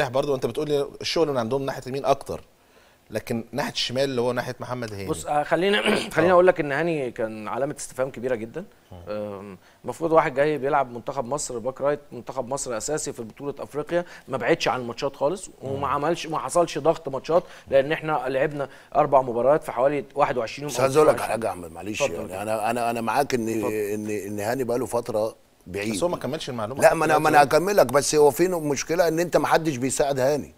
امبارح برضه انت بتقول لي الشغل من عندهم ناحيه اليمين اكتر لكن ناحيه الشمال اللي هو ناحيه محمد هاني بص آه، خلينا خلينا آه. اقول لك ان هاني كان علامه استفهام كبيره جدا آه. المفروض واحد جاي بيلعب منتخب مصر باك رايت منتخب مصر اساسي في بطوله افريقيا ما بعدش عن الماتشات خالص وما عملش ما حصلش ضغط ماتشات لان احنا لعبنا اربع مباريات في حوالي 21 يوم بس عايز اقول لك حاجه يا عم معلش يعني انا انا انا معاك ان ان ان هاني بقى له فتره بعيد بس هو ما كملش المعلومه لا ما انا ما انا هكملك بس هو في مشكله ان انت ما حدش بيساعد هاني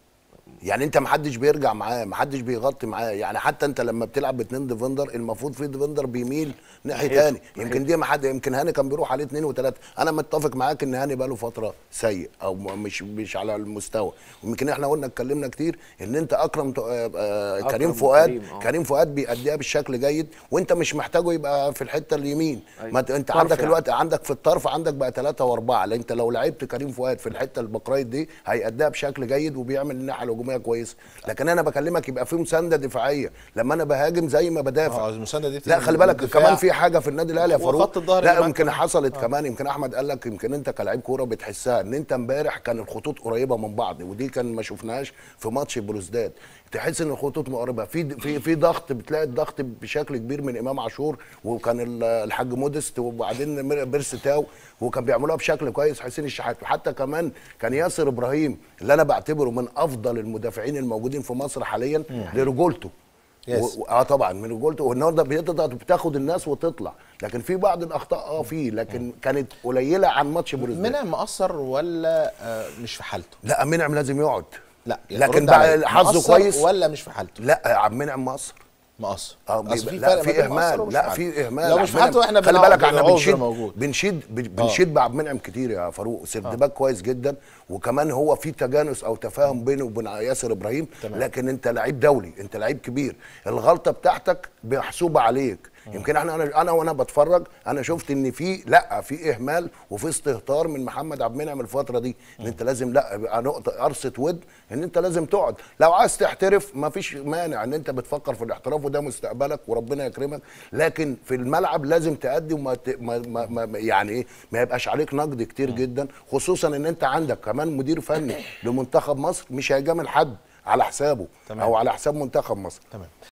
يعني انت ما حدش بيرجع معاه ما حدش بيغطي معاه يعني حتى انت لما بتلعب باتنين ديفندر المفروض في ديفندر بيميل ناحيه تاني يمكن دي ما حد يمكن هاني كان بيروح عليه اثنين وثلاثه انا متفق معاك ان هاني بقاله فتره سيء او مش مش على المستوى ويمكن احنا قلنا اتكلمنا كتير ان انت اكرم آه، آه، كريم فؤاد آه. كريم فؤاد بيأديها بالشكل جيد وانت مش محتاجه يبقى في الحته اليمين أيوة. ما انت عندك يعني. الوقت عندك في الطرف عندك بقى ثلاثه واربعه انت لو لعبت كريم فؤاد في الحته البقرايط دي هيأديها بشكل جيد وبيعمل الناحيه الهجوميه كويسه لكن انا بكلمك يبقى في مسانده دفاعيه لما انا بهاجم زي ما بدافع اه المسانده دي لا خلي بالك كمان في حاجه في النادي الاهلي يا فاروق لا يمكن حصلت آه. كمان يمكن احمد قال لك يمكن انت كلاعب كوره بتحسها ان انت امبارح كان الخطوط قريبه من بعض ودي كان ما شفناهاش في ماتش بلوزداد تحس ان الخطوط مقربه في في في ضغط بتلاقي الضغط بشكل كبير من امام عاشور وكان الحاج مودست وبعدين بيرس تاو وكان بيعملوها بشكل كويس حسين الشحات وحتى كمان كان ياسر ابراهيم اللي انا بعتبره من افضل المدرب المدافعين الموجودين في مصر حاليا لرجولته يس. و... اه طبعا من رجولته والنهارده بتضغط بتاخد الناس وتطلع لكن في بعض الاخطاء اه في لكن مم. كانت قليله عن ماتش بوريس منعم مقصر ولا آه مش في حالته لا منعم لازم يقعد لا لكن بقى حظه كويس ولا مش في حالته لا عم آه، منعم مقصر مقصر اه لا في اهمال لا في اهمال لو مش حتى احنا خلي بالك احنا بنشيد آه. بنشيد بنشيد بعبد المنعم كتير يا فاروق سرد آه. باك كويس جدا وكمان هو في تجانس او تفاهم بينه وبين ياسر ابراهيم لكن انت لعيب دولي انت لعيب كبير الغلطه بتاعتك محسوبه عليك يمكن احنا انا انا وانا بتفرج انا شفت ان في لا في اهمال وفي استهتار من محمد عبد المنعم الفتره دي ان انت لازم لا نقطه قرصه ود ان انت لازم تقعد لو عايز تحترف ما فيش مانع ان انت بتفكر في الاحتراف وده مستقبلك وربنا يكرمك لكن في الملعب لازم تأدي وما ت... ما... ما... ما... يعني ايه ما يبقاش عليك نقد كتير جدا خصوصا ان انت عندك كمان مدير فني لمنتخب مصر مش هيجامل حد على حسابه تمام. او على حساب منتخب مصر تمام